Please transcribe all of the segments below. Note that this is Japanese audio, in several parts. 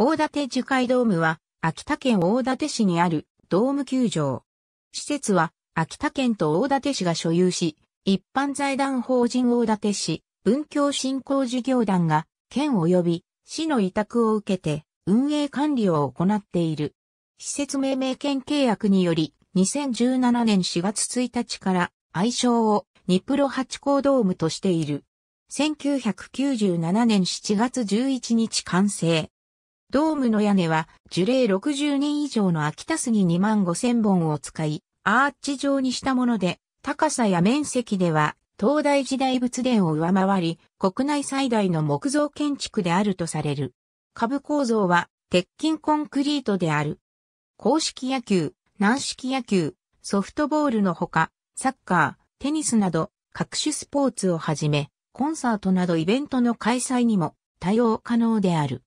大館樹海ドームは、秋田県大館市にあるドーム球場。施設は、秋田県と大館市が所有し、一般財団法人大館市、文教振興事業団が、県及び市の委託を受けて、運営管理を行っている。施設命名権契約により、2017年4月1日から、愛称をニプロ八甲ドームとしている。1997年7月11日完成。ドームの屋根は樹齢60年以上の秋田杉2万5千本を使い、アーチ状にしたもので、高さや面積では、東大時代仏殿を上回り、国内最大の木造建築であるとされる。株構造は、鉄筋コンクリートである。公式野球、軟式野球、ソフトボールのほか、サッカー、テニスなど、各種スポーツをはじめ、コンサートなどイベントの開催にも対応可能である。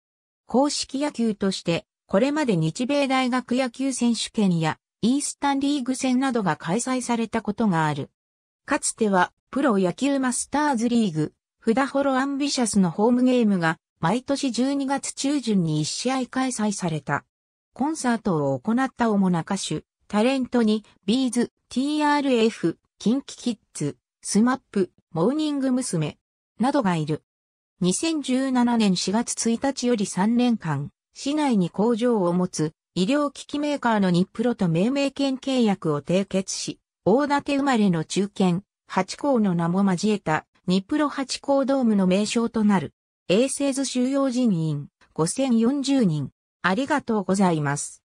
公式野球として、これまで日米大学野球選手権やイースタンリーグ戦などが開催されたことがある。かつては、プロ野球マスターズリーグ、フダホロアンビシャスのホームゲームが、毎年12月中旬に1試合開催された。コンサートを行った主な歌手、タレントに、ビーズ、TRF、キンキキッズ、スマップ、モーニング娘。などがいる。2017年4月1日より3年間、市内に工場を持つ医療機器メーカーの日プロと命名権契約を締結し、大館生まれの中堅、八甲の名も交えた日プロ八甲ドームの名称となる。衛生図収容人員5040人。ありがとうございます。